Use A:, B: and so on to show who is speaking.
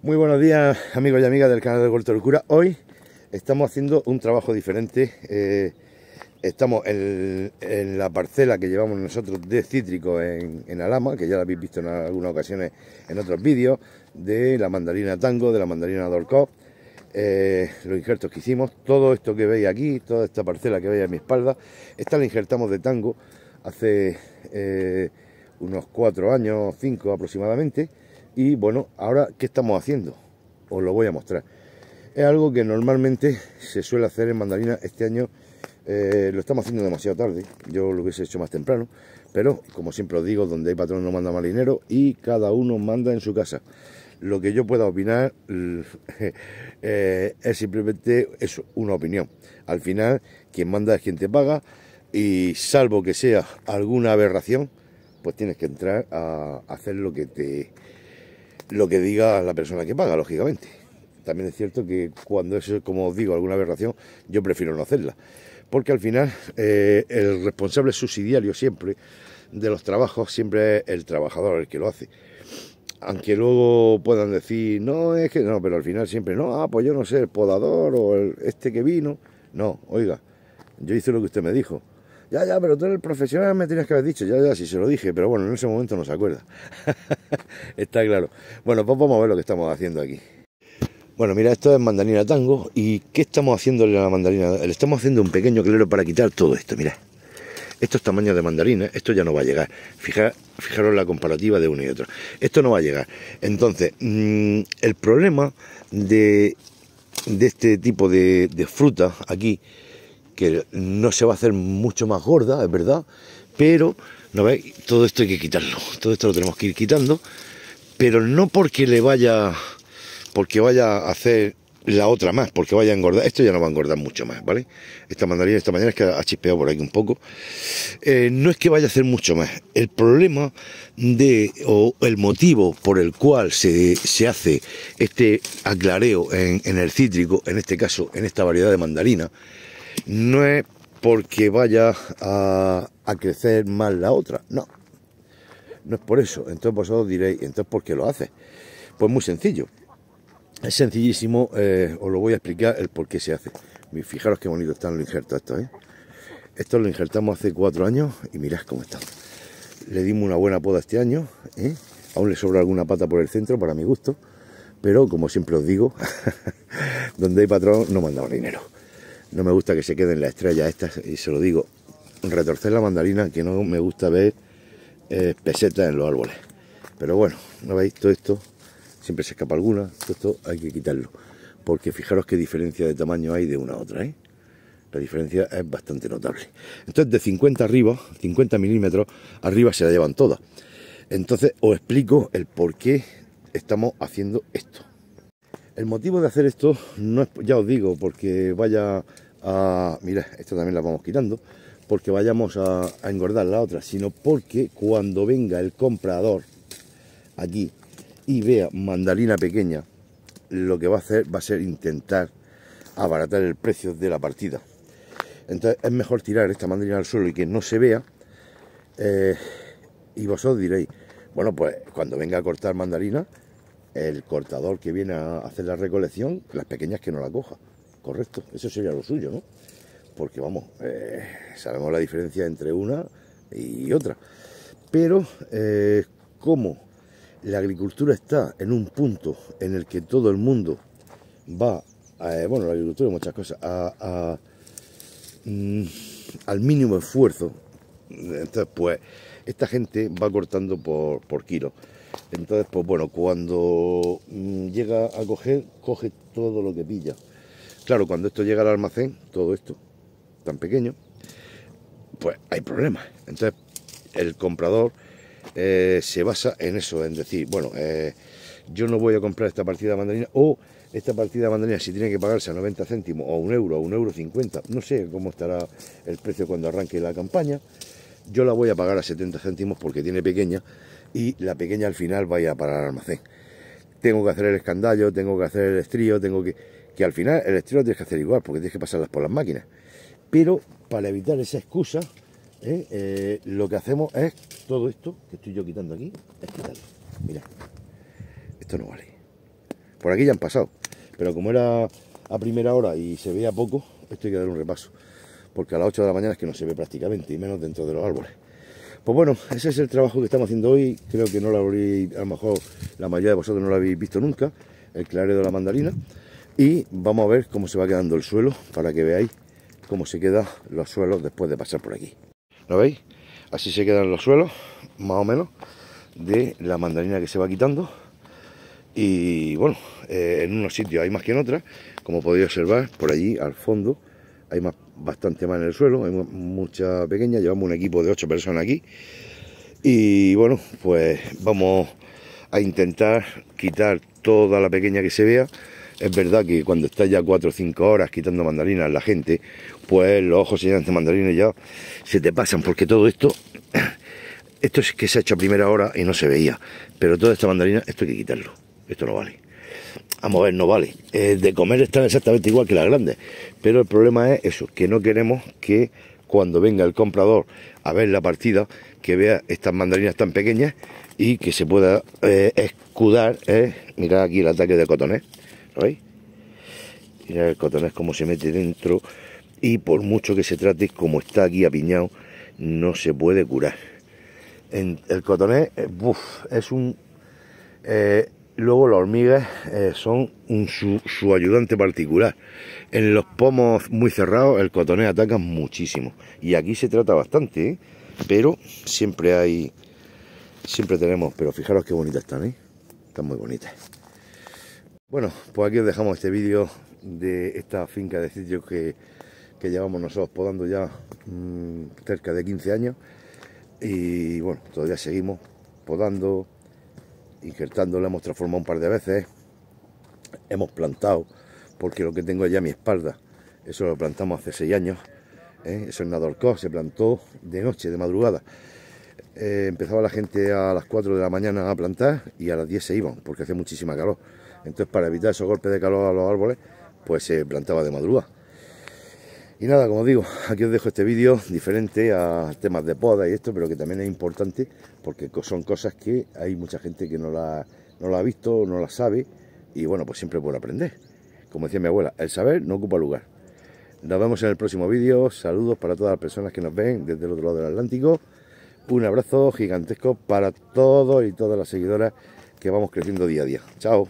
A: Muy buenos días amigos y amigas del canal de Corto Locura. Hoy estamos haciendo un trabajo diferente. Eh, estamos en, la parcela que llevamos nosotros de cítrico en, Alama, que ya la habéis visto en algunas ocasiones en otros vídeos, de la mandarina tango, de la mandarina Dorco, eh, los injertos que hicimos, todo esto que veis aquí, toda esta parcela que veis a mi espalda, esta la injertamos de tango hace eh, unos cuatro años, cinco aproximadamente y bueno, ahora, ¿qué estamos haciendo? Os lo voy a mostrar. Es algo que normalmente se suele hacer en mandarina. Este año eh, lo estamos haciendo demasiado tarde. Yo lo hubiese hecho más temprano. Pero, como siempre os digo, donde hay patrón no manda marinero y cada uno manda en su casa. Lo que yo pueda opinar eh, es simplemente eso, una opinión. Al final, quien manda es quien te paga y salvo que sea alguna aberración, pues tienes que entrar a hacer lo que te lo que diga la persona que paga, lógicamente. También es cierto que cuando es, como digo, alguna aberración, yo prefiero no hacerla. Porque al final eh, el responsable subsidiario siempre de los trabajos siempre es el trabajador el que lo hace. Aunque luego puedan decir, no, es que no, pero al final siempre, no, ah, pues yo no sé, el podador o el, este que vino. No, oiga, yo hice lo que usted me dijo. Ya, ya, pero tú eres el profesional, me tenías que haber dicho. Ya, ya, si se lo dije, pero bueno, en ese momento no se acuerda. Está claro. Bueno, pues vamos a ver lo que estamos haciendo aquí. Bueno, mira, esto es mandarina tango. ¿Y qué estamos haciendo a la mandarina? Le estamos haciendo un pequeño clero para quitar todo esto, mira. Estos tamaños de mandarina, esto ya no va a llegar. Fija, fijaros la comparativa de uno y otro. Esto no va a llegar. Entonces, mm, el problema de, de este tipo de, de fruta aquí que no se va a hacer mucho más gorda, es verdad, pero ¿no veis? todo esto hay que quitarlo, todo esto lo tenemos que ir quitando, pero no porque le vaya, porque vaya a hacer la otra más, porque vaya a engordar, esto ya no va a engordar mucho más, ¿vale? Esta mandarina esta mañana es que ha chispeado por aquí un poco, eh, no es que vaya a hacer mucho más, el problema de, o el motivo por el cual se, se hace este aclareo en, en el cítrico, en este caso, en esta variedad de mandarina, no es porque vaya a, crecer más la otra, no. No es por eso. Entonces vosotros diréis, entonces ¿por qué lo hace? Pues muy sencillo. Es sencillísimo, eh, os lo voy a explicar el por qué se hace. Fijaros qué bonito están los injertos estos, ¿eh? Esto lo injertamos hace cuatro años y mirad cómo está. Le dimos una buena poda este año, ¿eh? Aún le sobra alguna pata por el centro, para mi gusto. Pero, como siempre os digo, donde hay patrón no mandamos dinero. No me gusta que se queden las estrellas estas, y se lo digo, retorcer la mandarina, que no me gusta ver eh, pesetas en los árboles. Pero bueno, ¿no veis? Todo esto, siempre se escapa alguna, todo esto hay que quitarlo. Porque fijaros qué diferencia de tamaño hay de una a otra, ¿eh? La diferencia es bastante notable. Entonces, de 50 arriba, 50 milímetros, arriba se la llevan todas. Entonces, os explico el por qué estamos haciendo esto. El motivo de hacer esto no es, ya os digo, porque vaya a... Mira, esto también la vamos quitando, porque vayamos a, engordar la otra, sino porque cuando venga el comprador aquí y vea mandarina pequeña, lo que va a hacer va a ser intentar abaratar el precio de la partida. Entonces es mejor tirar esta mandarina al suelo y que no se vea. Eh, y vosotros diréis, bueno, pues cuando venga a cortar mandarina, el cortador que viene a hacer la recolección, las pequeñas que no la coja. Correcto, eso sería lo suyo, ¿no? Porque vamos, eh, sabemos la diferencia entre una y otra. Pero eh, como la agricultura está en un punto en el que todo el mundo va, a, eh, bueno, la agricultura y muchas cosas, mm, al mínimo esfuerzo, entonces pues esta gente va cortando por, por kilo. Entonces, pues bueno, cuando mm, llega a coger, coge todo lo que pilla. Claro, cuando esto llega al almacén, todo esto, tan pequeño, pues hay problemas. Entonces, el comprador eh, se basa en eso, en decir, bueno, eh, yo no voy a comprar esta partida de mandarina o esta partida de mandarina si tiene que pagarse a 90 céntimos o a un euro, a un euro 50, no sé cómo estará el precio cuando arranque la campaña, yo la voy a pagar a 70 céntimos porque tiene pequeña y la pequeña al final vaya para el almacén. Tengo que hacer el escandallo, tengo que hacer el estrío, tengo que... Que al final el estrío lo tienes que hacer igual, porque tienes que pasarlas por las máquinas. Pero para evitar esa excusa, ¿eh? Eh, lo que hacemos es todo esto que estoy yo quitando aquí, es quitarlo. Mira, esto no vale. Por aquí ya han pasado, pero como era a primera hora y se veía poco, esto hay que dar un repaso. Porque a las 8 de la mañana es que no se ve prácticamente, y menos dentro de los árboles. Pues bueno, ese es el trabajo que estamos haciendo hoy. Creo que no lo habréis, a lo mejor la mayoría de vosotros no lo habéis visto nunca, el clareo de la mandarina. Y vamos a ver cómo se va quedando el suelo para que veáis cómo se quedan los suelos después de pasar por aquí. ¿Lo veis? Así se quedan los suelos, más o menos, de la mandarina que se va quitando. Y bueno, eh, en unos sitios hay más que en otros, como podéis observar por allí al fondo hay más, bastante más en el suelo, hay mucha pequeña, llevamos un equipo de 8 personas aquí y bueno, pues vamos a intentar quitar toda la pequeña que se vea. Es verdad que cuando estás ya 4 o 5 horas quitando mandarinas la gente, pues los ojos se llenan de mandarinas ya se te pasan, porque todo esto, esto es que se ha hecho a primera hora y no se veía, pero toda esta mandarina, esto hay que quitarlo, esto no vale a mover no vale. de comer están exactamente igual que las grandes. Pero el problema es eso, que no queremos que cuando venga el comprador a ver la partida, que vea estas mandarinas tan pequeñas y que se pueda eh, escudar. Eh. Mirad aquí el ataque de cotonés. ¿Lo veis? Mirad el cotonés cómo se mete dentro. Y por mucho que se trate, como está aquí apiñado, no se puede curar. En el cotonés eh, es un luego las hormigas eh, son un, su, ayudante particular. En los pomos muy cerrados el cotonés ataca muchísimo. Y aquí se trata bastante, ¿eh? pero siempre hay, siempre tenemos, pero fijaros qué bonitas están, ¿eh? están muy bonitas. Bueno, pues aquí os dejamos este vídeo de esta finca de sitio que, llevamos nosotros podando ya mm, cerca de 15 años. Y bueno, todavía seguimos podando, injertando la hemos transformado un par de veces, hemos plantado, porque lo que tengo allá a mi espalda, eso lo plantamos hace seis años, ¿eh? eso en Nadorcó se plantó de noche, de madrugada. Eh, empezaba la gente a las 4 de la mañana a plantar y a las 10 se iban, porque hace muchísima calor. Entonces, para evitar esos golpes de calor a los árboles, pues se plantaba de madrugada. Y nada, como digo, aquí os dejo este vídeo diferente a temas de poda y esto, pero que también es importante porque son cosas que hay mucha gente que no la, no la ha visto, no la sabe y bueno, pues siempre por aprender. Como decía mi abuela, el saber no ocupa lugar. Nos vemos en el próximo vídeo. Saludos para todas las personas que nos ven desde el otro lado del Atlántico. Un abrazo gigantesco para todos y todas las seguidoras que vamos creciendo día a día. Chao.